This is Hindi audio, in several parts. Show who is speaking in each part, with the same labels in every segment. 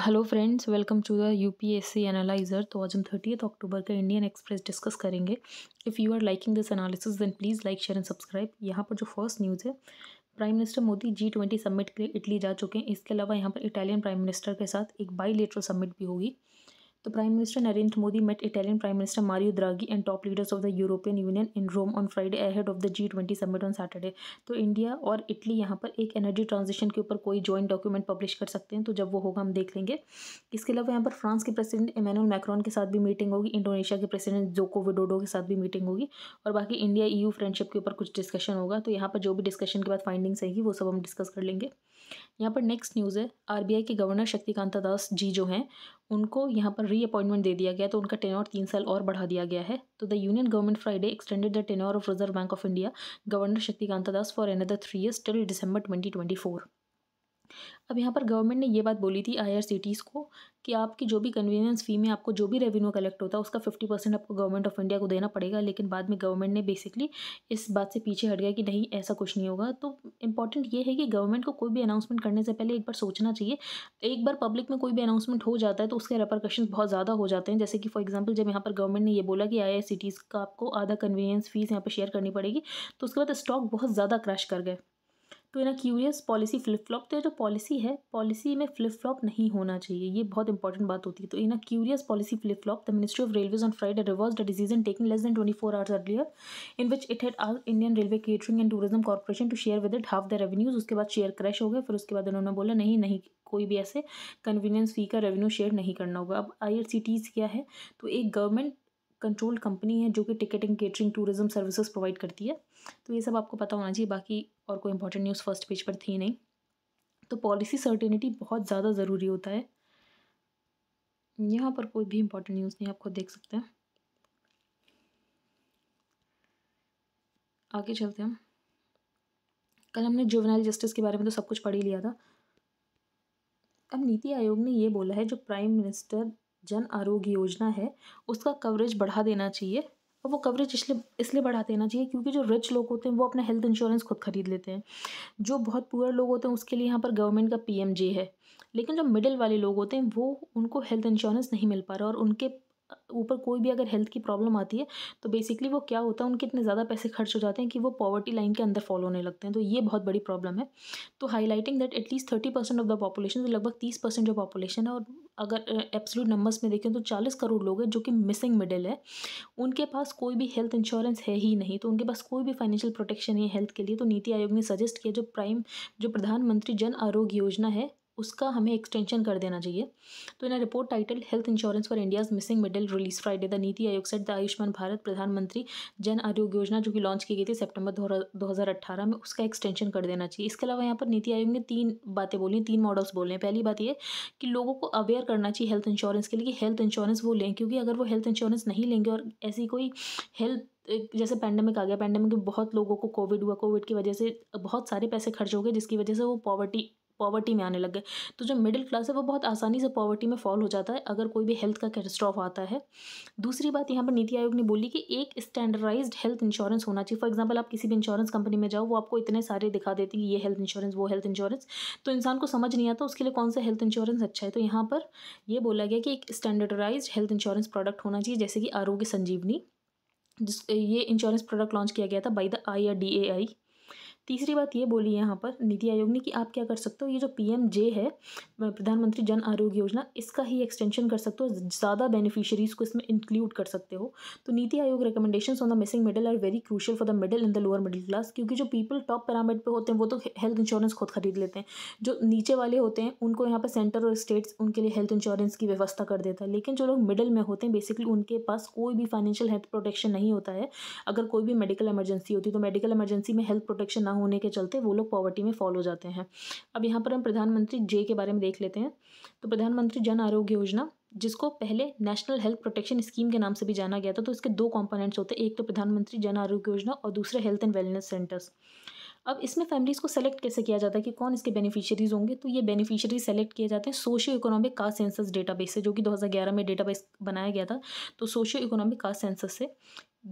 Speaker 1: Hello friends welcome to the UPSC analyser तो आज हम थर्टीथ अक्टूबर का इंडियन एक्सप्रेस डिस्कस करेंगे if you are liking this analysis then please like share and subscribe यहाँ पर जो फर्स्ट न्यूज़ है prime minister Modi ji twenty summit के लिए इटली जा चुके हैं इसके अलावा यहाँ पर इटालियन प्राइम मिनिस्टर के साथ एक बाई लेटर सबमिट भी होगी The Prime Minister Narendra Modi met Italian Prime Minister Mario Draghi and top leaders of the European Union in Rome on Friday ahead of the G20 summit on Saturday. तो इंडिया और इटली यहाँ पर एक एनर्जी ट्रांजिशन के ऊपर कोई जॉइंट डॉक्यूमेंट पब्लिश कर सकते हैं तो जब वो होगा हम देख लेंगे इसके अलावा यहाँ पर फ्रांस के प्रेसिडेंट इमैनुअल मैक्रॉन के साथ भी मीटिंग होगी इंडोनेशिया के प्रेसिडेंट जोको विडोडो के साथ भी मीटिंग होगी और बाकी इंडिया ईयू फ्रेंडशिप के ऊपर कुछ डिस्कशन होगा तो यहाँ पर जो भी डिस्कशन के बाद फाइंडिंग्स आएगी वो सब हम डिस्कस कर लेंगे यहाँ पर नेक्स्ट न्यूज़ है आरबीआई के गवर्नर शक्तिकांता दास जी जो हैं उनको यहाँ पर री अपॉइंटमेंट दे दिया गया तो उनका टेनोर तीन साल और बढ़ा दिया गया है तो the union government Friday extended the tenure of Reserve Bank of India governor Shaktikanta Das for another three years till December twenty twenty four अब यहाँ पर गवर्नमेंट ने ये बात बोली थी आई को कि आपकी जो भी कन्वीनियंस फ़ी में आपको जो भी रेवेन्यू कलेक्ट होता है उसका फिफ्टी परसेंट आपको गवर्नमेंट ऑफ इंडिया को देना पड़ेगा लेकिन बाद में गवर्नमेंट ने बेसिकली इस बात से पीछे हट गया कि नहीं ऐसा कुछ नहीं होगा तो इंपॉर्टेंट ये है कि गवर्नमेंट को कोई भी अनाउंसमेंट करने से पहले एक बार सोचना चाहिए एक बार पब्लिक में कोई भी अनाउंसमेंट हो जाता है तो उसके रेपरकशन बहुत ज़्यादा हो जाते हैं जैसे कि फॉर एग्जाम्पल जब यहाँ पर गवर्नमेंट ने यह बोला कि आई का आपको आधा कन्वीनियंस फ़ीस यहाँ पर शेयर करनी पड़ेगी तो उसके बाद स्टॉक बहुत ज़्यादा क्रैश कर गए तो in curious policy flip flop तो जो पॉलिसी है पॉलिसी में फ्लिप फ्लॉप नहीं होना चाहिए ये बहुत इंपॉर्टेंट बात होती है तो in curious policy flip flop the ministry of railways on Friday reverse the decision taking less than twenty four hours earlier in which it had ask Indian Railway Catering and Tourism Corporation to share with it half the revenues उसके बाद शेयर क्रैश हो गए फिर उसके बाद उन्होंने बोला नहीं नहीं कोई भी ऐसे कन्वीनियंस फी का रेवेन्यू शेयर नहीं करना होगा अब आई क्या है तो एक गवर्नमेंट कंट्रोल्ड कंपनी है जो कि ticketing catering tourism services provide करती है तो ये सब आपको पता होना चाहिए बाकी और कोई इंपॉर्टेंट न्यूज़ फर्स्ट पेज पर थी नहीं तो पॉलिसी सर्टेनिटी बहुत ज़्यादा ज़रूरी होता है यहाँ पर कोई भी इम्पोर्टेंट न्यूज़ नहीं आप खुद देख सकते हैं आगे चलते हैं कल हमने जुवेनाइल जस्टिस के बारे में तो सब कुछ पढ़ ही लिया था अब नीति आयोग ने ये बोला है जो प्राइम मिनिस्टर जन आरोग्य योजना है उसका कवरेज बढ़ा देना चाहिए और वो कवरेज इसलिए इसलिए बढ़ा देना चाहिए क्योंकि जो रिच लोग होते हैं वो अपना हेल्थ इंश्योरेंस खुद खरीद लेते हैं जो बहुत पुअर लोग होते हैं उसके लिए यहाँ पर गवर्नमेंट का पी है लेकिन जो मिडिल वाले लोग होते हैं वो उनको हेल्थ इंश्योरेंस नहीं मिल पा रहा और उनके ऊपर कोई भी अगर हेल्थ की प्रॉब्लम आती है तो बेसिकली वो क्या होता है उनके इतने ज़्यादा पैसे खर्च हो जाते हैं कि वो पॉवर्टी लाइन के अंदर फॉलो होने लगते हैं तो ये बहुत बड़ी प्रॉब्लम है तो highlighting that at least thirty percent of the population तो लगभग तीस परसेंट जो पॉपुलेशन है और अगर एब्सोल्यूट नंबर्स में देखें तो चालीस करोड़ लोग हैं जो कि मिसिंग मिडिल है उनके पास कोई भी हेल्थ इंश्योरेंस है ही नहीं तो उनके पास कोई भी फाइनेंशियल प्रोटेक्शन है हेल्थ के लिए तो नीति आयोग ने सजेस्ट किया जो प्राइम जो प्रधानमंत्री जन आरोग्य योजना है उसका हमें एक्सटेंशन कर देना चाहिए तो in report title health insurance for India's missing middle release Friday the NITI Aayog set the Ayushman Bharat प्रधानमंत्री जन आरोग्य योजना जो कि लॉन्च की गई थी सितंबर 2018 में उसका एक्सटेंशन कर देना चाहिए इसके अलावा यहाँ पर नीति आयोग ने तीन बातें बोली तीन मॉडल्स बोले हैं पहली बात ये कि लोगों को अवेयर करना चाहिए हेल्थ इंश्योरेंस के लिए कि हेल्थ इंश्योरेंस वो लें क्योंकि अगर वो हेल्थ इंश्योरेंस नहीं लेंगे और ऐसी कोई हेल्थ जैसे पैंडमिक आ गया पैंडमिक में बहुत लोगों को कोविड हुआ कोविड की वजह से बहुत सारे पैसे खर्च हो गए जिसकी वजह से वो पॉवर्टी पॉवर्टी में आने लग गए तो जो मिडिल क्लास है वो बहुत आसानी से पॉवर्टी में फॉल हो जाता है अगर कोई भी हेल्थ का कैटस्ट्रॉफ आता है दूसरी बात यहाँ पर नीति आयोग ने बोली कि एक स्टैंडर्डाइज्ड हेल्थ इंश्योरेंस होना चाहिए फॉर एग्जाम्पल आप किसी भी इंश्योरेंस कंपनी में जाओ वो आपको इतने सारे दिखा देती है ये हेल्थ इंश्योरेंस वो हेल्थ इंश्योरेंस तो इंसान को समझ नहीं आता उसके लिए कौन सा हेल्थ इंश्योरेंस अच्छा है तो यहाँ पर यह बोला गया कि एक स्टैंडर्डाइज हेल्थ इंश्योरेंस प्रोडक्ट होना चाहिए जैसे कि आरोग्य संजीवनी जिस ये इंश्योरेंस प्रोडक्ट लॉन्च किया गया था by the I R D A I तीसरी बात ये बोली यहाँ पर नीति आयोग ने कि आप क्या कर सकते हो ये जो पी है प्रधानमंत्री जन आरोग्य योजना इसका ही एक्सटेंशन कर सकते हो ज़्यादा बेनिफिशरीज़ को इसमें इंक्लूड कर सकते हो तो NITI Aayog recommendation on the missing middle are very crucial for the middle in the lower middle class क्योंकि जो पीपल टॉप पैरामिड पर होते हैं वो तो हेल्थ इंश्योरेंस खुद खरीद लेते हैं जो नीचे वाले होते हैं उनको यहाँ पर सेंटर और स्टेट्स उनके लिए हेल्थ इंश्योरेंस की व्यवस्था कर देता है लेकिन जो लोग मिडिल में होते हैं बेसिकली उनके पास कोई भी फाइनेंशियल हेल्थ प्रोटेक्शन नहीं होता है अगर कोई भी मेडिकल इमरजेंसी होती है तो मेडिकल इमरजेंसी में हेल्थ प्रोटेक्शन ना होने के चलते वो लोग पॉवर्टी में फॉल हो जाते हैं अब यहाँ पर हम प्रधानमंत्री जे के बारे में देख लेते हैं तो प्रधानमंत्री जन आरोग्य योजना जिसको पहले नेशनल हेल्थ प्रोटेक्शन स्कीम के नाम से भी जाना गया था तो इसके दो कॉम्पोनेंट्स होते हैं एक तो प्रधानमंत्री जन आरोग्य योजना और दूसरे हेल्थ एंड वेलनेस सेंटर्स अब इसमें फैमिलीज़ को सेलेक्ट कैसे किया जाता है कि कौन इसके बेनिफिशियरीज होंगे तो ये बेनिफिशियरी सेलेक्ट किए जाते हैं socio economic caste census database से जो कि 2011 में डेटाबेस बनाया गया था तो सोशियो इकोनॉमिक कास्ट सेंसस से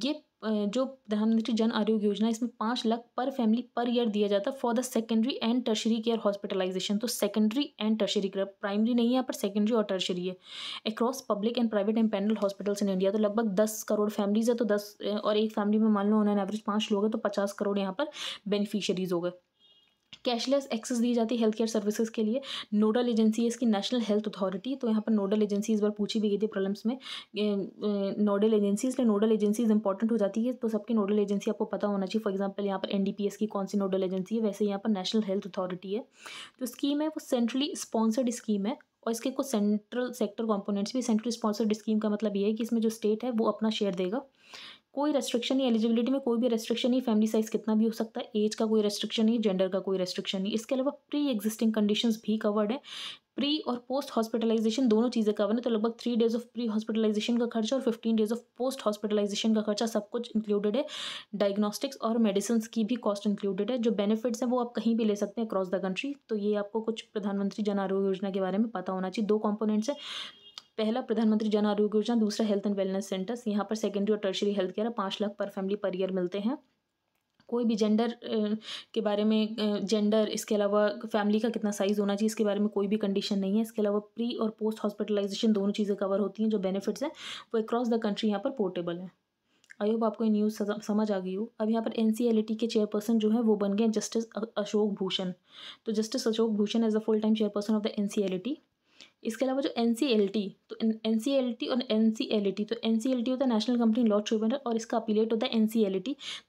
Speaker 1: ये जो प्रधानमंत्री जन आरोग्य योजना इसमें पाँच लाख पर फैमिली पर ईयर दिया जाता है for the secondary and tertiary care hospitalisation तो secondary and tertiary care primary नहीं है यहाँ पर सेकेंडरी और टर्शरी है across public and private and panel hospitals in India तो लगभग दस करोड़ फैमिलीज है तो दस और एक फैमिली में मान लो ऑन एवरेज पाँच लोग हैं तो पचास करोड़ यहाँ पर बेनिफिशरीज हो गए कैशलेस एक्सेस दी जाती है हेल्थ केयर सर्विसेज के लिए नोडल एजेंसी है इसकी नेशनल हेल्थ अथॉरिटी तो यहाँ पर नोडल एजेंसी इस बार पूछी भी गई थी प्रॉब्लम्स में नोडल एजेंसी इसलिए नोडल एजेंसीज इंपॉर्टेंट हो जाती है तो सबकी नोडल एजेंसी आपको पता होना चाहिए फॉर एग्जाम्पल यहाँ पर एन की कौन सी नोडल एजेंसी है वैसे यहाँ पर नेशनल हेल्थ अथॉरिटी है जो स्कीम है वो सेंट्रली स्पॉन्सर्ड स्कीम है और इसके कुछ सेंट्रल सेक्टर कंपोनेंट्स भी सेंट्रल स्पॉन्सर्ड स्कीम का मतलब ये है कि इसमें जो स्टेट है वो अपना शेयर देगा कोई रेस्ट्रिक्शन नहीं एलिजिबिलिटी में कोई भी रेस्ट्रिक्शन नहीं फैमिली साइज़ कितना भी हो सकता है एज का कोई रेस्ट्रिक्शन नहीं जेंडर का कोई रेस्ट्रिक्शन नहीं इसके अलावा प्री एग्जिस्टिंग कंडीशन भी कवर्ड है प्री और पोस्ट हॉस्पिटलाइजेशन दोनों चीज़ें कवर हैं तो लगभग three days of pre hospitalisation का खर्चा और fifteen days of post hospitalisation का खर्चा सब कुछ इंक्लूडेड है डायग्नोस्टिक्स और मेडिसिन की भी कॉस्ट इंक्लूडेड है जो बेनिफिट्स हैं वो आप कहीं भी ले सकते हैं अक्रॉस द कंट्री तो ये आपको कुछ प्रधानमंत्री जन आरोग्य योजना के बारे में पता होना चाहिए दो कॉम्पोनेंट्स हैं पहला प्रधानमंत्री जन आरोग्य योजना दूसरा हेल्थ एंड वेलनेस सेंटर्स यहाँ पर सेकेंडरी और टर्शरी हेल्थ केयर पाँच लाख पर फैमिली पर ईयर मिलते हैं कोई भी जेंडर के बारे में जेंडर इसके अलावा फैमिली का कितना साइज़ होना चाहिए इसके बारे में कोई भी कंडीशन नहीं है इसके अलावा प्री और पोस्ट हॉस्पिटलाइजेशन दोनों चीज़ें कवर होती हैं जो बेनिफिट्स हैं वो अक्रॉस द कंट्री यहाँ पर पोर्टेबल हैं आई होप आपको ये न्यूज़ समझ आ गई हो अब यहाँ पर एन के चेयरपर्सन जो है वो बन गए जस्टिस अशोक भूषण तो justice Ashok Bhushan as the full time chairperson of the N इसके अलावा जो एन तो एन और एन तो एन होता है नेशनल कंपनी लॉ ट्रिब्यूनल और इसका अपीलेट होता है एन सी एल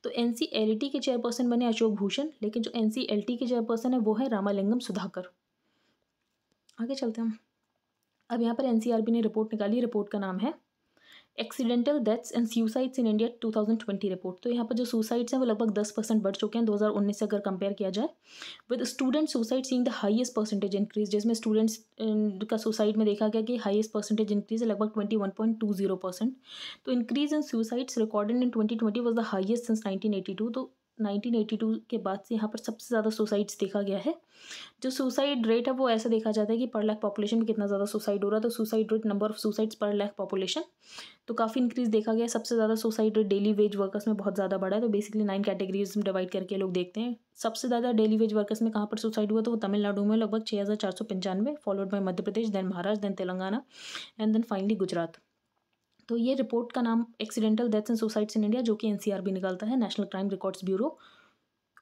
Speaker 1: तो एन के चेयरपर्सन बने अशोक भूषण लेकिन जो एन के चेयरपर्सन है वो है रामालिंगम सुधाकर आगे चलते हैं हम अब यहाँ पर एन ने रिपोर्ट निकाली रिपोर्ट का नाम है accidental deaths and suicides in India 2020 report तो यहाँ पर जो सुसाइड्स हैं वो लगभग दस परसेंट बढ़ चुके हैं 2019 से अगर कंपेयर किया जाए with student suicide seeing the highest percentage increase जिसमें स्टूडेंट्स का सुसाइड में देखा गया कि हाईएस्ट परसेंटेज इंक्रीज है लगभग twenty one point two zero percent तो increase in suicides recorded in twenty twenty was the highest since nineteen eighty two तो 1982 के बाद से यहाँ पर सबसे ज़्यादा सुसाइड्स देखा गया है जो सुसाइड रेट है वो ऐसा देखा जाता है कि पर लाख पॉपुलेशन में कितना ज़्यादा सुसाइड हो रहा है तो suicide rate number of suicides per lakh population तो काफ़ी इंक्रीज देखा गया सबसे ज़्यादा suicide rate daily wage workers में बहुत ज़्यादा बढ़ा है तो बेसिकली नाइन कैटेगरीज में डिवाइड करके लोग देखते हैं सबसे ज़्यादा डेली वेज वर्कर्स में कहाँ पर सुसाइड हुआ तो वो तमिलनाडु में लगभग छः हज़ार चार सौ पंचानवे followed by Madhya Pradesh then Maharashtra then Telangana and then finally Gujarat तो ये रिपोर्ट का नाम accidental deaths and suicides in India जो कि एनसीआरबी निकालता है नेशनल क्राइम रिकॉर्ड्स ब्यूरो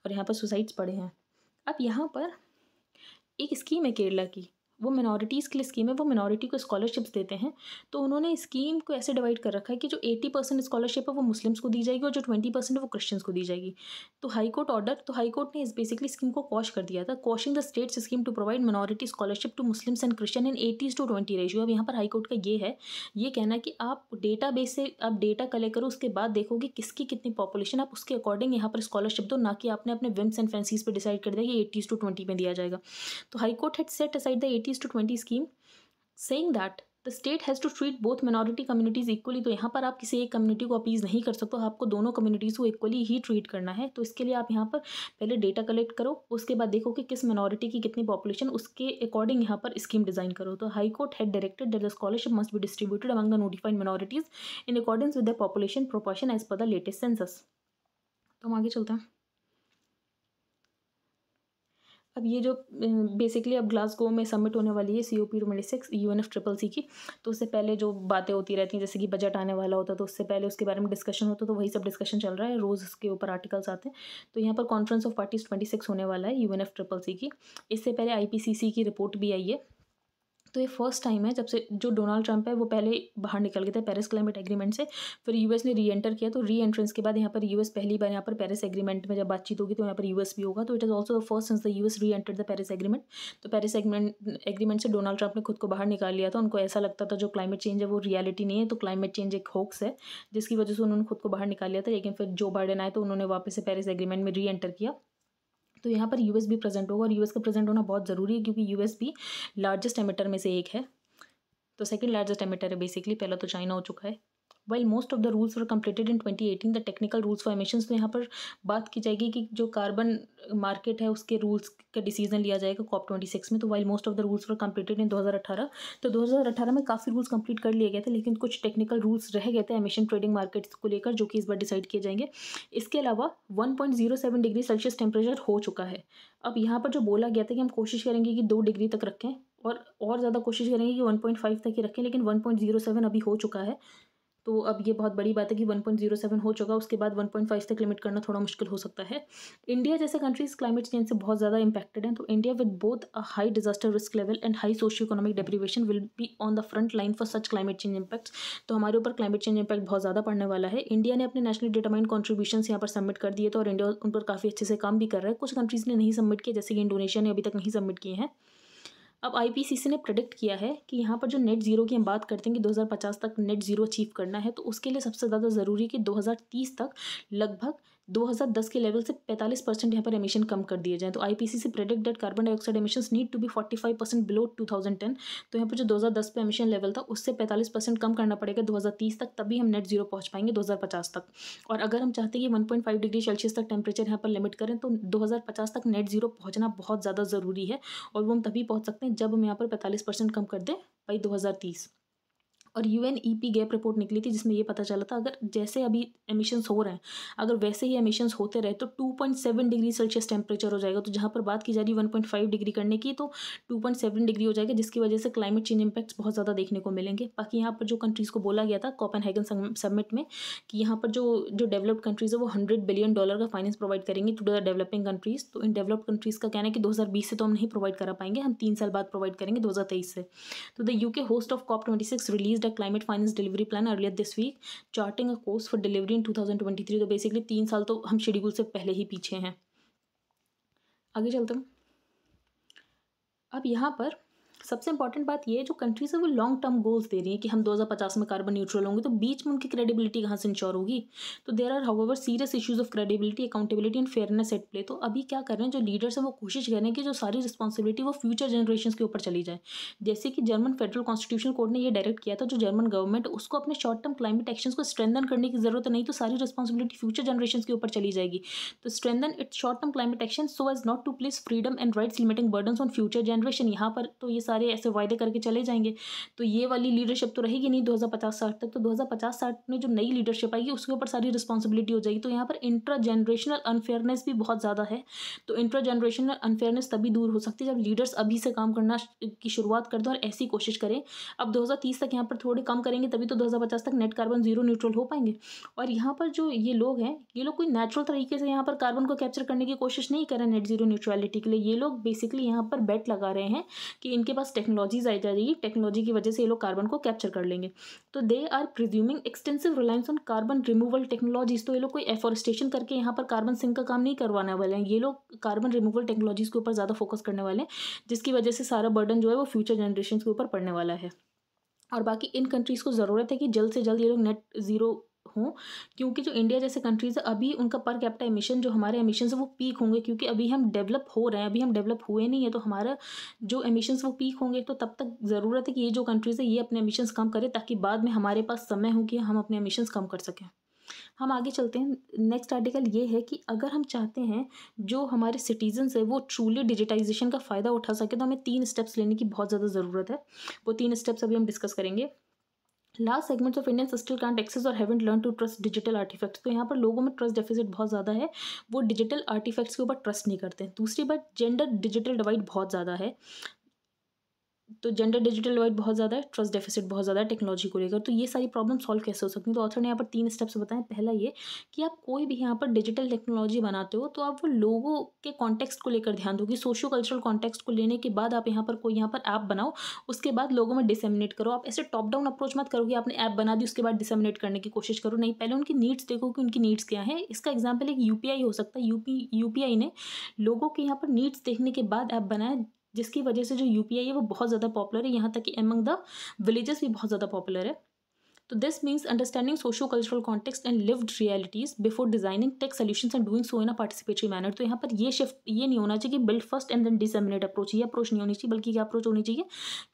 Speaker 1: और यहाँ पर सुसाइड्स पड़े हैं अब यहाँ पर एक स्कीम है केरला की वो मिनॉरिटीज़ के लिए स्कीम है वो मिनॉरिटी को स्कॉलरशिप्स देते हैं तो उन्होंने स्कीम को ऐसे डिवाइड कर रखा है कि जो एट्टी परसेंट स्कॉलरशिप है वो मुस्लिम्स को दी जाएगी और जो ट्वेंटी परसेंट है वो क्रिश्चियंस को दी जाएगी तो हाई कोर्ट ऑर्डर तो हाई कोर्ट ने इस बेसिकली स्कीम को कॉश कर दिया था quashing the state's scheme to provide minority scholarship to Muslims and Christian in eighties to twenty ratio अब यहाँ पर हाई कोर्ट का ये है ये कहना कि आप डेटा बेस से आप डेटा कलेक्ट करो उसके बाद देखोगे किसकी कितनी पॉपुलेशन आप उसके अकॉर्डिंग यहाँ पर स्कॉलरशिप दो ना कि आपने अपने विम्स एंड फैंसीज पर डिसाइड कर दिया कि एटीज़ टू ट्वेंटी में दिया जाएगा तो high court court had set aside the eighties बीस to twenty scheme saying that the state has to treat both minority communities equally तो यहाँ पर आप किसी एक कम्युनिटी को अपीज नहीं कर सकते आपको दोनों कम्युनिटीज़ को इक्वली ही ट्रीट करना है तो इसके लिए आप यहाँ पर पहले डेटा कलेक्ट करो उसके बाद देखो कि किस मिनॉरिटी की कितनी पॉपुलेशन उसके अकॉर्डिंग यहाँ पर स्कीम डिज़ाइन करो तो high court had directed that the scholarship must be distributed among the notified minorities in according with the population proportion as per the latest census तो हम आगे चलते हैं अब ये जो बेसिकली अब ग्लासगो में सबमिट होने वाली है C O P two six U N F triple C की तो उससे पहले जो बातें होती रहती हैं जैसे कि बजट आने वाला होता है तो उससे पहले उसके बारे में डिस्कशन होता है तो वही सब डिस्कशन चल रहा है रोज़ उसके ऊपर आर्टिकल्स आते हैं तो यहाँ पर conference of parties twenty six होने वाला है U N F triple C की इससे पहले आई पी सी सी की रिपोर्ट भी आई है तो ये फर्स्ट टाइम है जब से जो डोनाल्ड ट्रंप है वो पहले बाहर निकल गए थे पेरिस क्लाइमेट एग्रीमेंट से फिर यूएस ने री एंटर किया तो री एंट्रेंस के बाद यहाँ पर यूएस पहली बार यहाँ पर पेरिस एग्रीमेंट में जब बातचीत होगी तो यहाँ पर यूएस भी होगा तो it is also the first since the US re enter the Paris agreement तो पेरिस एग्रीमेंट एग्रीमेंट से डोनाल्ड ट्रंप ने खुद को बाहर निकाल लिया था उनको ऐसा लगता था जो क्लाइमेट चेंज है वो रियलिटी नहीं है तो क्लाइमेट चेंज एक होक्स है जिसकी वजह से उन्होंने खुद को बाहर निकाल लिया था लेकिन फिर जो बाइडन आए तो उन्होंने वापस से पेरिस एग्रीमेंट में री एंटर किया तो यहाँ पर यूएस भी प्रेजेंट होगा और यूएस का प्रेजेंट होना बहुत ज़रूरी है क्योंकि यूएस भी लार्जेस्ट एमिटर में से एक है तो सेकंड लार्जेस्ट एमिटर है बेसिकली पहला तो चाइना हो चुका है well most of the rules for completed in twenty eighteen the technical rules for emission तो यहाँ पर बात की जाएगी कि जो कार्बन मार्केट है उसके रूल्स का डिसीजन लिया जाएगा कॉप ट्वेंटी सिक्स में तो while most of the rules for completed in दो हज़ार अठारह तो दो हज़ार अठारह में काफ़ी रूल्स कंप्लीट कर लिए गए थे लेकिन कुछ टेक्निकल रूल्स रह गए थे एमिशन ट्रेडिंग मार्केट्स को लेकर जो कि इस बार डिसाइड किए जाएंगे इसके अलावा one point zero seven degree Celsius temperature हो चुका है अब यहाँ पर जो बोला गया था कि हम कोशिश करेंगे कि दो डिग्री तक रखें और और ज़्यादा कोशिश करेंगे कि 1.5 तक ही रखें लेकिन 1.07 अभी हो चुका है तो अब ये बहुत बड़ी बात है कि 1.07 हो चुका उसके बाद 1.5 तक लिमिट करना थोड़ा मुश्किल हो सकता है इंडिया जैसे कंट्रीज़ क्लाइमेट चेंज से बहुत ज़्यादा इंपैक्टेड हैं तो India with both a high disaster risk level and high socio economic deprivation will be on the front line for such climate change impact तो हमारे ऊपर क्लाइमेट चेंज इंपैक्ट बहुत ज़्यादा पड़ने वाला है इंडिया ने अपने नेशनल डिटरमाइंड कॉन्ट्रीब्यूशन यहाँ पर सबमिट कर दिए तो और इंडिया उन पर काफ़ी अच्छे से काम भी कर रहा है कुछ कंट्रीज़ ने नहीं सबमिट किया जैसे कि इंडोनेशिया ने अभी तक नहीं सबमिट किए हैं अब आईपीसीसी ने प्रोडिक्ट किया है कि यहाँ पर जो नेट ज़ीरो की हम बात करते हैं कि 2050 तक नेट ज़ीरो अचीव करना है तो उसके लिए सबसे ज़्यादा ज़रूरी है कि 2030 तक लगभग 2010 के लेवल से 45 परसेंट यहाँ पर एमिशन कम कर दिए जाएँ तो आईपीसी से predict that carbon dioxide emission need to be 45 percent below 2010 तो यहाँ पर जो 2010 पे एमिशन लेवल था उससे 45 परसेंट कम करना पड़ेगा 2030 तक तभी हम नेट जीरो पहुँच पाएंगे 2050 तक और अगर हम चाहते हैं कि वन डिग्री सेल्सियस तक टेम्परेचर यहाँ पर लिमिट करें तो दो तक नेट जीरो पहुँचना बहुत ज़्यादा ज़रूरी है और वो हम तभी पहुँच सकते हैं जब हम यहाँ पर पैंतालीस कम कर दें बाई दो और U N E P gap report निकली थी जिसमें ये पता चला था अगर जैसे अभी एमिशंस हो रहे हैं अगर वैसे ही एमिशंस होते रहे तो two point seven degree Celsius temperature हो जाएगा तो जहाँ पर बात की जा रही है वन पॉइंट फाइव डिग्री करने की तो टू पॉइंट सेवन डिग्री हो जाएगा जिसकी वजह से क्लाइमेट चेंज इम्पैक्ट्स बहुत ज़्यादा देखने को मिलेंगे बाकी यहाँ पर जो कंट्रीज़ को बोला गया था कॉपन हैगन समिट में कि यहाँ पर जो जो डेवलप्ड कंट्रीज़ है वो हंड्रेड बिलियन डॉलर का फाइनेंस प्रोवाइड करेंगे टू द डेवलपिंग कंट्रीज़ तो इन डेवलप्ड कंट्रीज़ का कहना है कि दो हज़ार बीस से तो हम नहीं प्रोवाइड करा पाएंगे हम तीन साल बाद प्रोवाइड करेंगे दो हज़ार तेईस से तो the U K host of COP twenty six release launched a climate finance delivery plan earlier this week, charting a course for delivery in 2023. तो बेसिकली तीन साल तो हम शेड्यूल से पहले ही पीछे हैं आगे चलते हैं अब यहाँ पर सबसे इंपॉर्टेंट बात ये है जो कंट्रीज है वो लॉन्ग टर्म गोल्स दे रही है कि हम 2050 में कार्बन न्यूट्रल होंगे तो बीच में उनकी क्रेडिबिलिटी कहाँ से इंश्योर होगी तो there are however serious issues of credibility accountability and fairness at play तो अभी क्या कर रहे हैं जो लीडर्स हैं वो कोशिश कर रहे हैं कि जो सारी रिस्पॉन्सिबिलिटी वो फ्यूचर जनरेशन के ऊपर चली जाए जैसे कि जर्मन फेडरल कॉन्स्टिट्यूशन कोर्ट ने यह डायरेक्ट किया था जो जर्मन गवर्नमेंट उसको अपने शॉर्ट टर्म क्लाइमेट एक्शन को स्ट्रेंदन करने की जरूरत नहीं तो सारी रिस्पॉन्सिबिलिटी फ्यूचर जनरेशन के ऊपर चली जाएगी तो strengthen its short term climate action so as not to place freedom and rights limiting burden on future generation यहाँ पर तो ये सारी सारे ऐसे वायदे करके चले जाएंगे तो ये वाली लीडरशिप तो रहेगी नहीं दो हज़ार पचास साठ तक तो दो हज़ार पचास साठ में जो नई लीडरशिप आएगी उसके ऊपर सारी रिस्पॉन्सिबिलिटी हो जाएगी तो यहाँ पर इंट्रा जनरेशनल अनफेयरनेस भी बहुत ज़्यादा है तो इंट्रा जनरेशनल अनफेयरनेस तभी दूर हो सकती है जब लीडर्स अभी से काम करना की शुरुआत कर दें और ऐसी कोशिश करें अब दो तक यहाँ पर थोड़े कम करेंगे तभी तो दो तक नेट कार्बन जीरो न्यूट्रल हो पाएंगे और यहाँ पर जो ये लोग हैं ये लोग कोई नेचुरल तरीके से यहाँ पर कार्बन को कैप्चर करने की कोशिश नहीं कर रहे नेट जीरो न्यूट्रलिटी के लिए ये लोग बेसिकली यहाँ पर बेट लगा रहे हैं कि इनके पास पास टेक्नोलॉजीज आ जाएगी टेक्नोलॉजी की वजह से ये लोग कार्बन को कैप्चर कर लेंगे तो they are presuming extensive reliance on carbon removal technologies तो ये लोग कोई एफॉरेस्टेशन करके यहाँ पर कार्बन सिंक का काम नहीं करवाने वाले हैं ये लोग कार्बन रिमूवल टेक्नोलॉजीज़ के ऊपर ज़्यादा फोकस करने वाले हैं जिसकी वजह से सारा बर्डन जो है वो फ्यूचर जनरेशन के ऊपर पड़ने वाला है और बाकी इन कंट्रीज़ को ज़रूरत है कि जल्द से जल्द ये लोग नेट ज़ीरो हों क्योंकि जो इंडिया जैसे कंट्रीज़ है अभी उनका पर कैपिटा एमिशन जो हमारे एमिशन है वो पीक होंगे क्योंकि अभी हम डेवलप हो रहे हैं अभी हम डेवलप हुए नहीं है तो हमारा जो एमिशन्स वो पीक होंगे तो तब तक ज़रूरत है कि ये जो कंट्रीज़ है ये अपने एमिशन्स कम करें ताकि बाद में हमारे पास समय हो कि हम अपने एमिशन्स कम कर सकें हम आगे चलते हैं नेक्स्ट आर्टिकल ये है कि अगर हम चाहते हैं जो हमारे सिटीजन्स है वो ट्रूली डिजिटाइजेशन का फ़ायदा उठा सके तो हमें तीन स्टेप्स लेने की बहुत ज़्यादा ज़रूरत है वो तीन स्टेप्स अभी हम डिस्कस करेंगे last segments of Indian still can't access और haven't learn to trust digital artefacts तो यहाँ पर लोगों में ट्रस्ट डेफिसिट बहुत ज़्यादा है वो डिजिटल आर्टिफैक्ट्स के ऊपर ट्रस्ट नहीं करते दूसरी बात जेंडर डिजिटल डिवाइड बहुत ज़्यादा है तो जेंडर डिजिटल वर्ड बहुत ज़्यादा है ट्रस्ट डेफिसिट बहुत ज़्यादा है टेक्नोलॉजी को लेकर तो ये सारी प्रॉब्लम सॉल्व कैसे हो सकती है तो ऑथर ने यहाँ पर तीन स्टेप्स बताएं पहला ये कि आप कोई भी यहाँ पर डिजिटल टेक्नोलॉजी बनाते हो तो आप वो लोगों के कॉन्टेक्स्ट को लेकर ध्यान दोगे सोशो कल्चरल कॉन्टेक्स्ट को लेने के बाद आप यहाँ पर कोई यहाँ पर ऐप बनाओ उसके बाद लोगों में डिसेमिनेट करो आप ऐसे टॉप डाउन अप्रोच मत करोगे आपने ऐप बना दी उसके बाद डिसेमिनेट करने की कोशिश करो नहीं पहले उनकी नीड्स देखो कि उनकी नीड्स क्या है इसका एग्जाम्पल एक यू हो सकता है यू पी ने लोगों के यहाँ पर नीड्स देखने के बाद ऐप बनाया जिसकी वजह से जो यू है वो बहुत ज़्यादा पॉपुलर है यहाँ तक कि एमंग द विलेजेस भी बहुत ज़्यादा पॉपुलर है तो this means understanding socio cultural context and lived realities before designing tech solution and doing so in a participatory manner तो यहाँ पर ये शिफ्ट ये नहीं होना चाहिए कि build first and then disseminate approach ये अप्रोच नहीं होनी चाहिए बल्कि क्या अप्रोच होनी चाहिए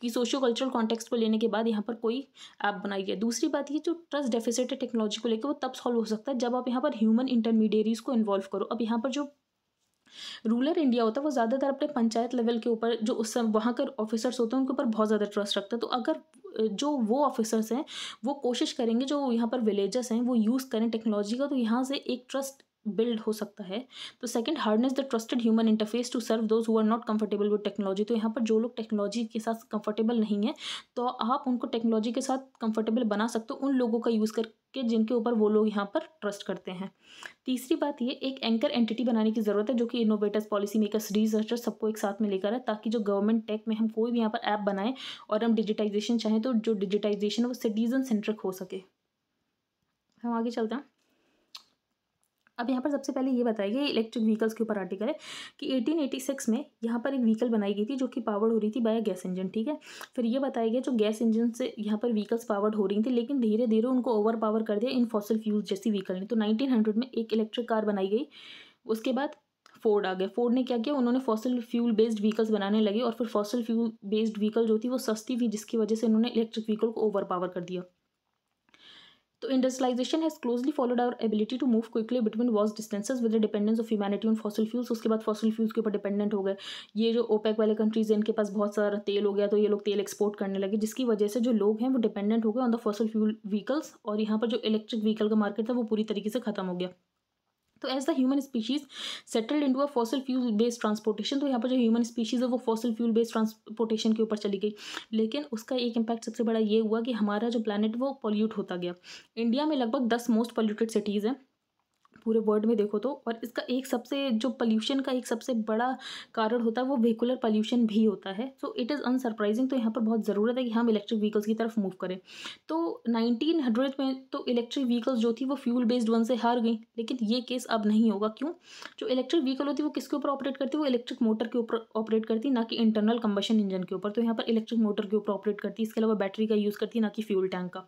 Speaker 1: कि सोशो कल्चरल कॉन्टेक्स को लेने के बाद यहाँ पर कोई ऐप बनाई है दूसरी बात ये जो ट्रस्ट डेफिसिट है टेक्नोलॉजी को लेकर वो तब सॉल्व हो सकता है जब आप यहाँ पर ह्यूमन इंटरमीडियरीज को इन्वॉल्व करो अब यहाँ पर जो रूरल इंडिया होता है वो ज़्यादातर अपने पंचायत लेवल के ऊपर जो उस वहाँ के ऑफिसर्स होते हैं उनके ऊपर बहुत ज़्यादा ट्रस्ट रखता है तो अगर जो वो ऑफिसर्स हैं वो कोशिश करेंगे जो यहाँ पर विलेजर्स हैं वो यूज़ करें टेक्नोलॉजी का तो यहाँ से एक ट्रस्ट बिल्ड हो सकता है तो second harness the trusted human interface to serve those who are not comfortable with technology तो यहाँ पर जो लोग टेक्नोलॉजी के साथ कंफर्टेबल नहीं है तो आप उनको टेक्नोलॉजी के साथ कंफर्टेबल बना सकते हो उन लोगों का यूज़ करके जिनके ऊपर वो लोग यहाँ पर ट्रस्ट करते हैं तीसरी बात ये एक एंकर एंटिटी बनाने की ज़रूरत है जो कि इनोवेटर्स पॉलिसी मेकर्स रिसर्चर सबको एक साथ में लेकर है ताकि जो गवर्नमेंट टेक में हम कोई भी यहाँ पर ऐप बनाएं और हम डिजिटाइजेशन चाहें तो जो डिजिटाइजेशन है वो सिटीज़न सेंट्रिक हो सके हम आगे चलते हैं अब यहाँ पर सबसे पहले ये बताया गया इलेक्ट्रिक व्हीकल्स के ऊपर आर्टिकल है कि 1886 में यहाँ पर एक व्हीकल बनाई गई थी जो कि पावर्ड हो रही थी बाय गैस इंजन ठीक है फिर ये बताया गया जो गैस इंजन से यहाँ पर व्हीकल्स पावर्ड हो रही थी लेकिन धीरे धीरे उनको ओवर पावर कर दिया इन फॉसल फ्यूल जैसी व्हीकल ने तो नाइनटीन में एक इलेक्ट्रिक कार बनाई गई उसके बाद फोर्ड आ गए फोर्ड ने क्या किया उन्होंने फॉसल फ्यूल बेस्ड व्हीकल्स बनाने लगे और फिर फॉसल फ्यूल बेस्ड व्हीकल जो थी वो सस्ती थी जिसकी वजह से उन्होंने इलेक्ट्रिक व्हीकल को ओवर पावर कर दिया तो industrialisation has closely followed our ability to move quickly between vast distances with dependence of humanity on fossil fuels उसके बाद फॉसिल फ्यूल्स के ऊपर डिपेंडेंट हो गए ये जो ओपेक वाले कंट्रीज हैं इनके पास बहुत सारा तेल हो गया तो ये लोग तेल एक्सपोर्ट करने लगे जिसकी वजह से जो लोग हैं वो डिपेंडेंट हो गए on the fossil fuel vehicles और यहाँ पर जो इलेक्ट्रिक व्हीकल का मार्केट था वो पूरी तरीके से खत्म हो गया तो as the human species settled into a fossil fuel based transportation तो यहाँ पर जो ह्यूमन स्पीशीज है वो फॉसल फ्यूल बेस्ड ट्रांसपोर्टेशन के ऊपर चली गई लेकिन उसका एक इम्पैक्ट सबसे बड़ा ये हुआ कि हमारा जो प्लानट वो पॉल्यूट होता गया इंडिया में लगभग दस मोस्ट पॉल्यूटेड सिटीज़ हैं पूरे वर्ल्ड में देखो तो और इसका एक सबसे जो पल्यूशन का एक सबसे बड़ा कारण होता है वो व्हीकुलर पॉल्यूशन भी होता है सो इट इज़ अनसरप्राइजिंग तो यहाँ पर बहुत ज़रूरत है कि हम इलेक्ट्रिक व्हीकल्स की तरफ मूव करें तो नाइनटीन हंड्रेड में तो इलेक्ट्रिक व्हीकल्स जो थी वो फ्यूल बेस्ड वन से हार गई लेकिन ये केस अब नहीं होगा क्यों जो इलेक्ट्रिक व्हीकल होती है वो किसके ऊपर ऑपरेट करती है वो इलेक्ट्रिक मोटर के ऊपर ऑपरेट करती ना कि इंटरनल कंबशन इंजन के ऊपर तो यहाँ पर इलेक्ट्रिक मोटर के ऊपर ऑपरेट करती है इसके अलावा बैटरी का यूज़ करती ना कि फ्यूल टैंक का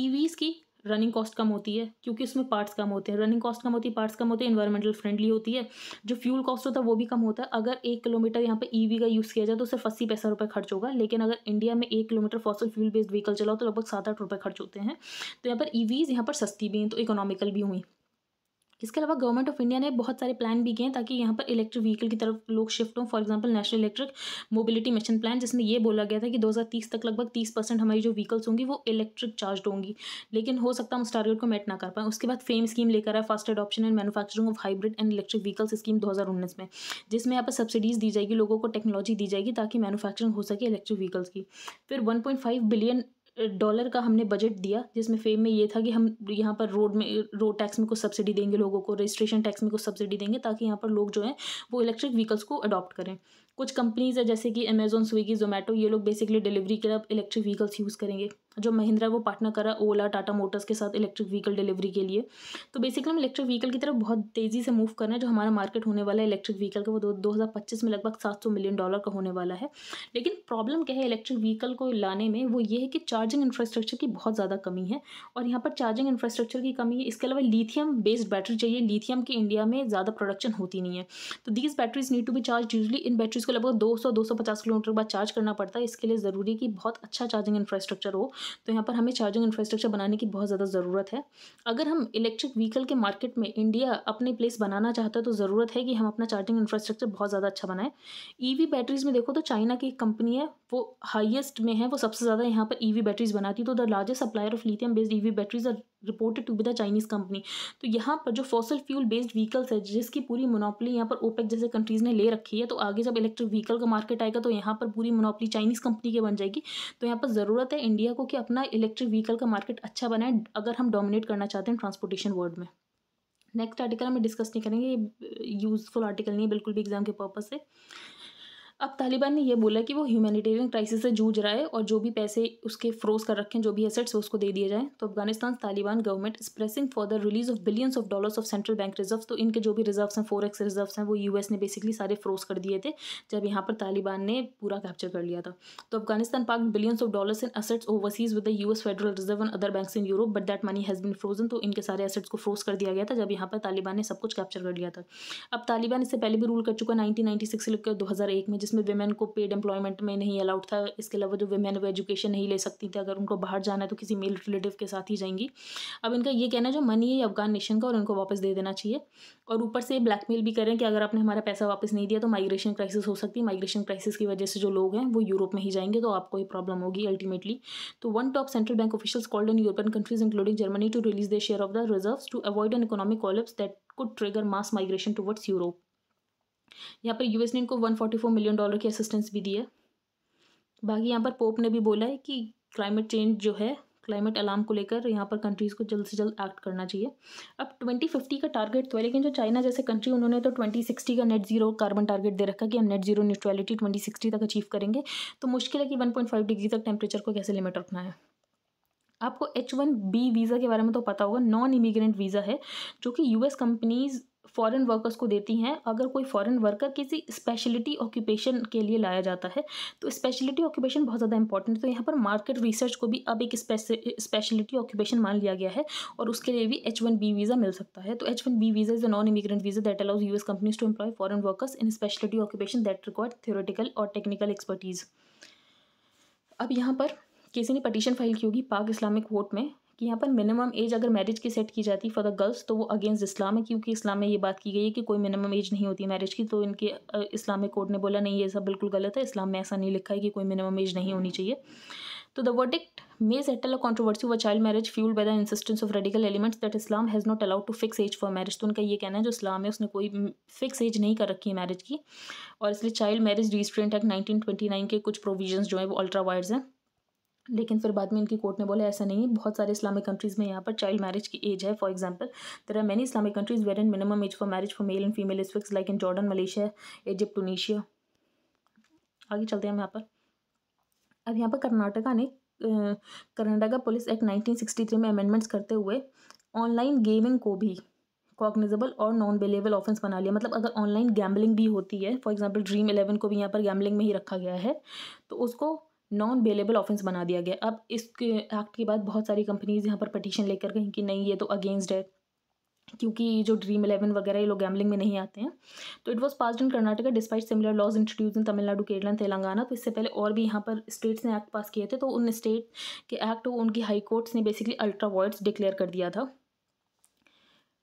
Speaker 1: ईवीज़ e की रनिंग कॉस्ट कम होती है क्योंकि उसमें पार्ट्स कम होते हैं रनिंग कॉस्ट कम होती है पार्ट्स कम होते हैं इन्वायरमेंटल फ्रेंडली होती है जो फ्यूल कॉस्ट होता है वो भी कम होता है अगर एक किलोमीटर यहाँ पे ईवी e का यूज़ किया जाए तो सिर्फ अस्सी पैसा रुपये खर्च होगा लेकिन अगर इंडिया में एक kilometre fossil fuel based vehicle चलाओ तो लगभग सात आठ रुपये खर्च होते हैं तो यहाँ पर ईवीज़ e यहाँ पर सस्ती भी हैं तो इकोनॉमिकल भी हुई इसके अलावा गवर्नमेंट ऑफ इंडिया ने बहुत सारे प्लान भी किए हैं ताकि यहाँ पर इलेक्ट्रिक व्हीकल की तरफ लोग शिफ्ट हों for example national electric mobility mission plan जिसमें यह बोला गया था कि दो तक लगभग तीस परसेंट हमारी जो व्हीकल्स होंगी वो इलेक्ट्रिक चार्ज होंगी लेकिन हो सकता है उस टारगेट को मेट ना कर पाए उसके बाद फेम स्कीम लेकर आए fast adoption and manufacturing of hybrid and electric vehicles scheme दो में जिसमें यहाँ पर सब्सिडीज़ दी जाएगी लोगों को टेक्नोलॉजी दी जाएगी ताकि मैनुफैक्चरिंग हो सके इलेक्ट्रिक व्हीकल्स की फिर वन बिलियन डॉलर का हमने बजट दिया जिसमें फेम में ये था कि हम यहाँ पर रोड में रोड टैक्स में कुछ सब्सिडी देंगे लोगों को रजिस्ट्रेशन टैक्स में कुछ सब्सिडी देंगे ताकि यहाँ पर लोग जो हैं वो इलेक्ट्रिक व्हीकल्स को अडॉप्ट करें कुछ कंपनीज़ है जैसे कि अमेजोन स्विगी जोमेटो ये लोग बेसिकली डिलीवरी के लिए इलेक्ट्रिक व्हीकल्स यूज़ करेंगे जो महिंद्रा है वो पार्टनर कर रहा है ओला टाटा मोटर्स के साथ इलेक्ट्रिक व्हीकल डिलीवरी के लिए तो बेसिकली हम इलेक्ट्रिक व्हीकल की तरफ बहुत तेज़ी से मूव करना है जो हमारा मार्केट होने वाला है इलेक्ट्रिक व्हीकल का वो दो में लगभग सात मिलियन डॉलर का होने वाला है लेकिन प्रॉब्लम क्या है इलेक्ट्रिक व्हीकल को लाने में वो ये है कि चार्जिंग इंफ्रास्ट्रक्चर की बहुत ज़्यादा कमी है और यहाँ पर चार्जिंग इंफ्रास्ट्रक्चर की कमी है इसके अलावा लिथियम बेस्ड बैटरी चाहिए लिथियम की इंडिया में ज़्यादा प्रोडक्शन होती नहीं है तो these batteries need to be charge usually इन बैटरीज को लगभग दो सौ किलोमीटर बाद चार्ज करना पड़ता है इसके लिए ज़रूरी कि बहुत अच्छा चार्जिंग इंफ्रास्ट्रक्चर हो तो यहाँ पर हमें चार्जिंग इंफ्रास्ट्रक्चर बनाने की बहुत ज़्यादा ज़रूरत है अगर हम इलेक्ट्रिक व्हीकल के मार्केट में इंडिया अपने प्लेस बनाना चाहता है तो ज़रूरत है कि हम अपना चार्जिंग इंफ्रास्ट्रक्चर बहुत ज़्यादा अच्छा बनाएं ईवी e बैटरीज में देखो तो चाइना की एक कंपनी है वो हाईएस्ट में है वो सबसे ज़्यादा यहाँ पर ईवी e बैटरीज बनाती है तो the largest supplier of lithium based e batteries are reported to be the Chinese company तो यहाँ पर जो फॉसल फ्यूल बेस्ड व्हीकल्स है जिसकी पूरी मोनोपली यहाँ पर ओपेक जैसे कंट्रीज़ ने ले रखी है तो आगे जब इलेक्ट्रिक व्हीकल का मार्केट आएगा तो यहाँ पर पूरी मोनोपली चाइनीज़ कंपनी के बन जाएगी तो यहाँ पर ज़रूरत है इंडिया को कि अपना इलेक्ट्रिक व्हीकल का मार्केट अच्छा बनाए अगर हम डोमिनेट करना चाहते हैं ट्रांसपोर्टेशन वर्ल्ड में नेक्स्ट आर्टिकल हमें डिस्कस नहीं करेंगे ये यूज़फुल आर्टिकल नहीं है बिल्कुल भी एग्जाम के पर्पज़ से अब तालिबान ने यह बोला कि वो ह्यूमैनिटेरियन क्राइसिस से जूझ रहा है और जो भी पैसे उसके फ्रोज कर रखे हैं जो भी एसेट्स उसको दे दिए जाए तो Afghanistan Taliban government is pressing for the release of billions of dollars of central bank reserve तो इनके जो भी रिजर्व हैं फोर एक्स रिजर्व्स हैं वो यूएस ने बेसिकली सारे फ्रोज कर दिए थे जब यहाँ पर तालिबान ने पूरा कैप्चर कर लिया था तो अफगानिस्तान पाक billions of dollars in assets overseas with the US Federal Reserve and other bank in Europe but that money has been frozen तो इनके सारे एसेट्स को फ्रोज कर दिया गया था जब यहाँ पर तालिबान ने सब कुछ कैप्चर कर लिया था अब तालिबान इससे पहले भी रूल कर चुका नाइनटीन नाइनटी सिक्स से लेकर दो में जिस जिसमें वेमेन को पेड एम्प्लॉयमेंट में नहीं अलाउड था इसके अलावा जो वेमेन वो एजुकेशन नहीं ले सकती थी अगर उनको बाहर जाना है तो किसी मेल रिलेटिव के साथ ही जाएंगी अब इनका ये कहना है जो मनी है अफगान नेशन का और इनको वापस दे देना चाहिए और ऊपर से ब्लैकमेल भी करें कि अगर आपने हमारा पैसा वापस नहीं दिया तो माइग्रेशन क्राइसिस हो सकती है माइग्रेशन क्राइसिस की वजह से जो लोग हैं वो यूरोप में ही जाएंगे तो आपको ही प्रॉब्लम होगी अल्टीमेटली तो one top central bank officials called in European countries including Germany to release the share of the reserve to avoid an economic collapse that could trigger mass migration towards Europe यहाँ पर यूएस ने इनको one forty four million dollar की असिस्टेंस भी दी है बाकी यहाँ पर पोप ने भी बोला है कि क्लाइमेट चेंज जो है क्लाइमेट अलार्म को लेकर यहाँ पर कंट्रीज़ को जल्द से जल्द एक्ट करना चाहिए अब ट्वेंटी फिफ्टी का टारगेट तो है लेकिन जो चाइना जैसे कंट्री उन्होंने तो ट्वेंटी सिक्सटी का नेट जीरो कार्बन टारगेट दे रखा कि हम net zero neutrality twenty sixty तक अचीव करेंगे तो मुश्किल है कि वन पॉइंट फाइव डिग्री तक टेम्परेचर को कैसे लिमिट रखना है आपको एच वन बी वीज़ा के बारे में तो पता होगा नॉन इमिग्रेंट वीज़ा है जो कि यूएस कंपनीज़ फॉरेन वर्कर्स को देती हैं अगर कोई फॉरेन वर्कर किसी स्पेशलिटी ऑक्यूपेशन के लिए लाया जाता है तो स्पेशलिटी ऑक्यूपेशन बहुत ज़्यादा इंपॉर्टेंट है तो यहाँ पर मार्केट रिसर्च को भी अब एक स्पेशलिटी ऑक्यूपेशन मान लिया गया है और उसके लिए भी एच वन बी वीज़ा मिल सकता है तो H one B visa is a non immigrant visa that allows US companies to employ foreign workers in specialty occupation that require theoretical और टेक्निकल एक्सपर्टीज़ अब यहाँ पर किसी ने पटिशन फाइल की होगी पाक इस्लामिक कोर्ट में कि यहाँ पर मिनिमम एज अगर मैरिज की सेट की जाती फॉर द गर्ल्स तो वो अगेंस्ट इस्लाम है क्योंकि इस्लाम में ये बात की गई है कि कोई मिनिमम एज नहीं होती मैरिज की तो इनके इस्लामिक कोर्ट ने बोला नहीं ये सब बिल्कुल गलत है इस्लाम में ऐसा नहीं लिखा है कि कोई मिनिमम एज नहीं होनी चाहिए तो the verdict may settle a controversy over child marriage fueled by the insistence of radical elements that Islam has not allowed to fix age for marriage तो उनका ये कहना है जो इस्लाम है उसने कोई फिक्स एज नहीं कर रखी है मैरिज की और इसलिए child marriage restraint act nineteen twenty nine के कुछ प्रोविजन जो है वो अल्ट्रा वाइड्स हैं लेकिन फिर बाद में इनकी कोर्ट ने बोला ऐसा नहीं है बहुत सारे इस्लामिक कंट्रीज़ में यहाँ पर चाइल्ड मैरिज की एज है for example there are many Islamic countries where and minimum age for marriage for male and female is fix like in Jordan Malaysia Egypt Tunisia आगे चलते हैं हम यहाँ पर अब यहाँ पर कर्नाटका ने कर्नाटका पुलिस एक्ट नाइनटीन में अमेंडमेंट्स करते हुए ऑनलाइन गेमिंग को भी कॉग्निजेबल और नॉन बेलेबल ऑफेंस बना लिया मतलब अगर ऑनलाइन गैम्बलिंग भी होती है फॉर एग्जांपल ड्रीम इलेवन को भी यहाँ पर गैम्बलिंग में ही रखा गया है तो उसको नॉन बेलेबल ऑफेंस बना दिया गया अब इस एक्ट के बाद बहुत सारी कंपनीज यहाँ पर पटिशन लेकर गई कि नहीं ये तो अगेंस्ट है क्योंकि जो ड्रीम इलेवन वगैरह ये लोग गैमलिंग में नहीं आते हैं तो it was passed in Karnataka despite similar laws introduce in Tamil Nadu Kerala Telangana तो इससे पहले और भी यहाँ पर स्टेट्स ने एक्ट पास किए थे तो उन स्टेट के एक्ट को उनकी हाई कोर्ट्स ने बेसिकली अल्ट्रा वॉइड्स डिक्लेयर कर दिया था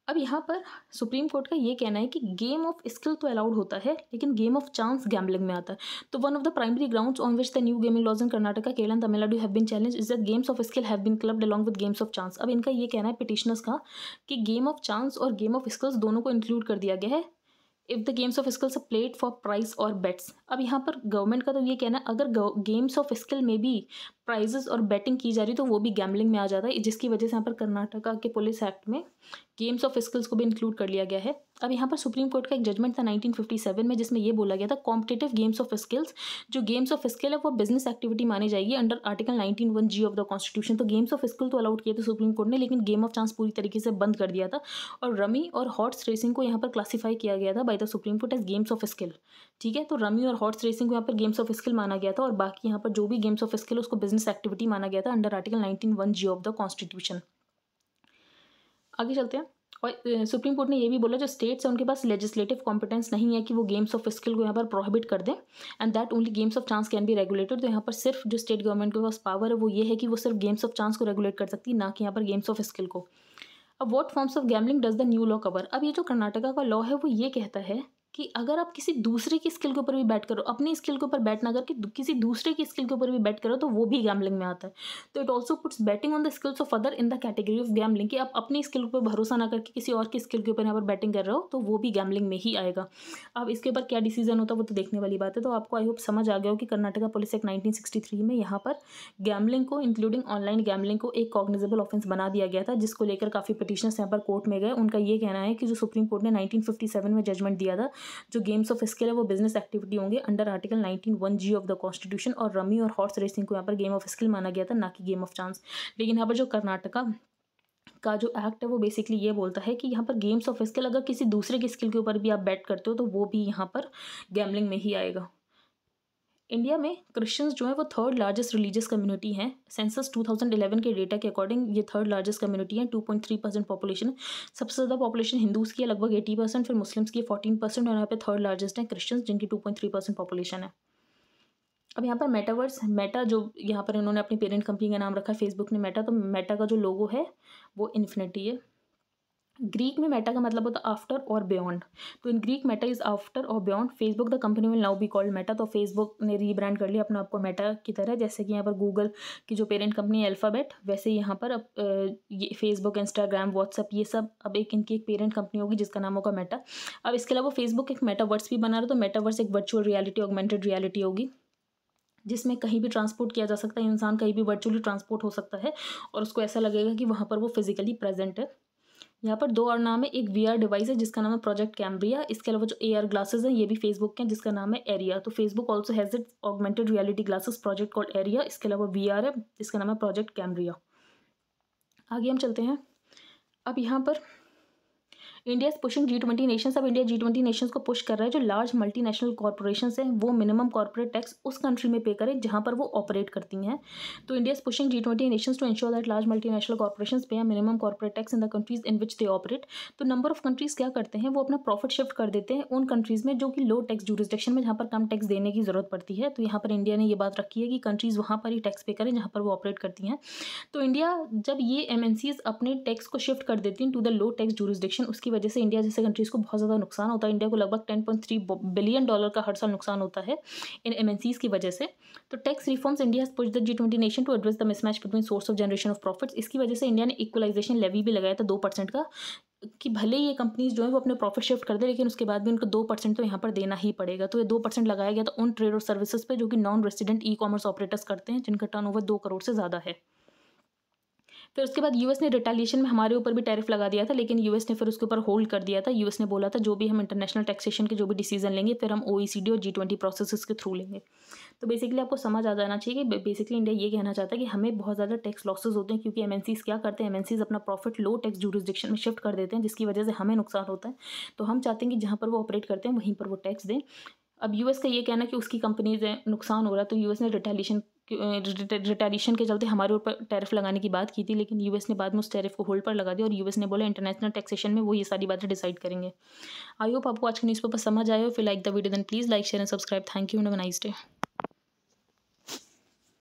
Speaker 1: अब यहाँ पर सुप्रीम कोर्ट का ये कहना है कि गेम ऑफ स्किल तो अलाउड होता है लेकिन गेम ऑफ चांस गैम्बलिंग में आता है तो one of the primary grounds on which the new gaming laws in Karnataka Kerala and Tamil Nadu have been challenge is that games of skill have been clubbed along with games of chance अब इनका ये कहना है पिटिशनर्स का कि गेम ऑफ चांस और गेम ऑफ स्किल्स दोनों को इंक्लूड कर दिया गया है if the games of skills played for prize और बेट्स अब यहाँ पर गवर्नमेंट का तो ये कहना है अगर गेम्स ऑफ स्किल में भी प्राइजेस और बैटिंग की जा रही तो वो भी गैम्बलिंग में आ जाता है जिसकी वजह से यहाँ पर कर्नाटका के पुलिस एक्ट में गेम्स ऑफ स्किल्स को भी इंक्लूड कर लिया गया है अब यहाँ पर सुप्रीम कोर्ट का एक जजमेंट था 1957 में जिसमें यह बोला गया था कॉम्पिटेटिव गेम्स ऑफ स्किल्स जो गेम्स ऑफ स्किल है वो बिजनेस एक्टिविटी मानी जाएगी under article nineteen one G of the constitution तो गेम्स ऑफ स्किल तो अलाउड किए थे सुप्रीम कोर्ट ने लेकिन गेम ऑफ चांस पूरी तरीके से बंद कर दिया था और रमी और हॉर्स रेसिंग को यहाँ पर क्लासीफाई किया गया था by the supreme court as games of skill ठीक है तो रमी और हॉर्स रेसिंग को यहाँ पर गेम्स ऑफ स्किल माना गया था और बाकी यहाँ पर जो भी गेम्स ऑफ स्किल उसको बिजनेस एक्टिविटी माना गया था under article nineteen one G of the constitution आगे चलते हैं और सुप्रीम कोर्ट ने ये भी बोला जो स्टेट्स हैं उनके पास लेजिस्लेटिव कॉम्पिटेंस नहीं है कि वो गेम्स ऑफ स्किल को यहाँ पर प्रोहिबिट कर दें and that only games of chance can be regulated तो यहाँ पर सिर्फ जो स्टेट गवर्नमेंट के पास पावर है वो ये है कि वो सिर्फ गेम्स ऑफ चांस को रेगुलेट कर सकती है ना कि यहाँ पर गेम्स ऑफ स्किल को अब what forms of gambling does the new law cover अब ये जो कर्नाटका का लॉ है वो ये कहता है कि अगर आप किसी दूसरे की स्किल के ऊपर भी बैट करो अपनी स्किल के ऊपर बैट ना करके किसी दूसरे की स्किल के ऊपर भी बैट करो तो वो भी गैमलिंग में आता है तो it also puts betting on the skills of other in the category of gambling कि आप अपनी स्किल ऊपर भरोसा ना करके किसी और की स्किल के ऊपर यहाँ पर बैटिंग कर रहे हो तो वो भी गैमलिंग में ही आएगा अब इसके ऊपर क्या डिसीजन होता है वो तो देखने वाली बात है तो आपको आई होप समझ आ गया हो कि कर्नाटका पुलिस एक्ट नाइनटीन में यहाँ पर गैमलिंग को इंक्लूडिंग ऑनलाइन गैमलिंग को एक कॉग्निजेबल ऑफेंस बना दिया गया था जिसको लेकर काफ़ी पटिशनर्स यहाँ पर कोर्ट में गए उनका ये कहना है कि जो सुप्रीम कोर्ट ने नाइनटीन में जजमेंट दिया था जो गेम्स ऑफ स्किल है वो बिजनेस एक्टिविटी होंगे under article nineteen one G of the constitution और रमी और हॉर्स रेसिंग को यहाँ पर गेम ऑफ स्किल माना गया था ना कि गेम ऑफ चांस लेकिन यहाँ पर जो कर्नाटका का जो एक्ट है वो बेसिकली ये बोलता है कि यहाँ पर गेम्स ऑफ स्किल अगर किसी दूसरे के स्किल के ऊपर भी आप बैट करते हो तो वो भी यहाँ पर गैमलिंग में ही आएगा इंडिया में क्रिश्चियंस जो हैं वो थर्ड लार्जेस्ट रिलीजियस कम्युनिटी हैं सेंसस 2011 के डेटा के अकॉर्डिंग ये थर्ड लार्जेस्ट कम्युनिटी है 2.3 परसेंट पॉपुलेशन सबसे ज़्यादा पॉपुलेशन हिंदूज़ की है लगभग 80 परसेंट फिर मुस्लिम्स की 14 परसेंट और यहाँ पे थर्ड लार्जेस्ट हैं क्रिश्चियंस जिनकी टू परसेंट पॉपुलेशन है अब यहाँ पर मेटावर्स मेटा जो यहाँ पर इन्होंने अपनी पेरेंट कंपनी का नाम रखा है फेसबुक ने मेटा तो मेटा का जो लोगो है वो इन्फिनिटी है ग्रीक में मेटा का मतलब होता है आफ्टर और बियॉन्ड तो in Greek meta is after or beyond Facebook the company will now be called Meta तो फेसबुक ने रीब्रांड कर लिया अपने आपको मेटा की तरह जैसे कि यहाँ पर गूगल की जो पेरेंट कंपनी है अल्फ़ाबेट वैसे यहाँ पर अब ये फेसबुक इंस्टाग्राम व्हाट्सअप ये सब अब एक इनकी एक पेरेंट कंपनी होगी जिसका नाम होगा मेटा अब इसके अलावा फेसबुक एक मेटावर्स भी बना रहा तो मेटावर्स एक वर्चुअल रियलिटी ऑगमेंटेड रियलिटी होगी जिसमें कहीं भी ट्रांसपोर्ट किया जा सकता है इंसान कहीं भी वर्चुअली ट्रांसपोर्ट हो सकता है और उसको ऐसा लगेगा कि वहाँ पर वो फिजिकली प्रेजेंट है यहाँ पर दो और नाम है एक वीआर डिवाइस है जिसका नाम है प्रोजेक्ट कैमरिया इसके अलावा जो एआर ग्लासेस हैं ये भी फेसबुक के हैं जिसका नाम है एरिया तो Facebook also has it augmented reality glasses project call Aria इसके अलावा वी है जिसका नाम है प्रोजेक्ट कैमरिया आगे हम चलते हैं अब यहाँ पर India is pushing G twenty nation अब इंडिया जी ट्वेंटी नेशन को पुश कर रहा है जो लार्ज मल्टी नेशनल कॉरपोरेशन है वो मिनिमम कॉरपोरेट टैक्स उस कंट्री में पे करें जहाँ पर वो ऑपरेट करती हैं तो India is pushing G twenty nation to ensure that large multi national corporation pay minimum corporate tax in the countries in which they operate तो नंबर ऑफ कंट्रीज क्या करते हैं वो अपना प्रॉफिट शिफ्ट कर देते हैं उन कंट्रीज में जो कि लो टैक्स जूरिस्डिक्शन में जहाँ पर कम टैक्स देने की ज़रूरत पड़ती है तो यहाँ पर इंडिया ने ये बात रखी है कि कंट्रीज़ वहाँ पर ही टैक्स पे करें जहाँ पर वो ऑपरेट करती हैं तो इंडिया जब ये एम अपने टैक्स को शिफ्ट कर देती हैं to the low tax jurisdiction उसकी वजह से इंडिया जैसे कंट्रीज़ को बहुत ज़्यादा नुकसान होता है इंडिया को लगभग ten point three billion dollar का हर साल नुकसान होता है इन एम की वजह से तो tax reforms India push the G twenty nation to address the mismatch between source of generation of profits इसकी वजह से इंडिया ने इक्वलाइजेशन लेवी भी लगाया था दो परसेंट का कि भले ये कंपनीज जो है वो अपने प्रॉफिट शिफ्ट कर दे लेकिन उसके बाद भी उनको दो परसेंट तो यहाँ पर देना ही पड़ेगा तो ये दो परसेंट लगाया गया तो उन ट्रेड और सर्विसेज पे जो कि non resident e commerce operators करते हैं जिनका टर्नओवर दो करोड़ से ज़्यादा है फिर उसके बाद यूएस ने रिटेलिएशन में हमारे ऊपर भी टैरिफ लगा दिया था लेकिन यूएस ने फिर उसके ऊपर होल्ड कर दिया था यूएस ने बोला था जो भी हम इंटरनेशनल टैक्सेशन के जो भी डिसीजन लेंगे फिर हम ओईसीडी e और जी ट्वेंटी प्रोसेस के थ्रू लेंगे तो बेसिकली आपको समझ आ जाना चाहिए कि बेसिकली इंडिया ये कहना चाहता है कि हमें बहुत ज़्यादा टैक्स लॉसेज होते हैं क्योंकि एमएनसीज क्या करते हैं एमएनसीज अपना प्रॉफिट लो टैक्स जूरिस्डिक्शन में शिफ्ट कर देते हैं जिसकी वजह से हमें नुकसान होता है तो हम चाहते हैं कि जहाँ पर वो ऑपरेट करते हैं वहीं पर वो टैक्स दें अब यूएस का ये कहना कि उसकी कंपनीज नुकसान हो रहा है तो यूएस ने रिटेलिएशन रिटेडिशन के चलते हमारे ऊपर टैरिफ लगाने की बात की थी लेकिन यूएस ने बाद में उस टैरिफ को होल्ड पर लगा दिया और यूएस ने बोला इंटरनेशनल टैक्सेशन में वो ये सारी बातें डिसाइड करेंगे आई होप आपको आज के न्यूज़ पेपर समझ आए हो फिर like the video then please like share and subscribe thank you nice day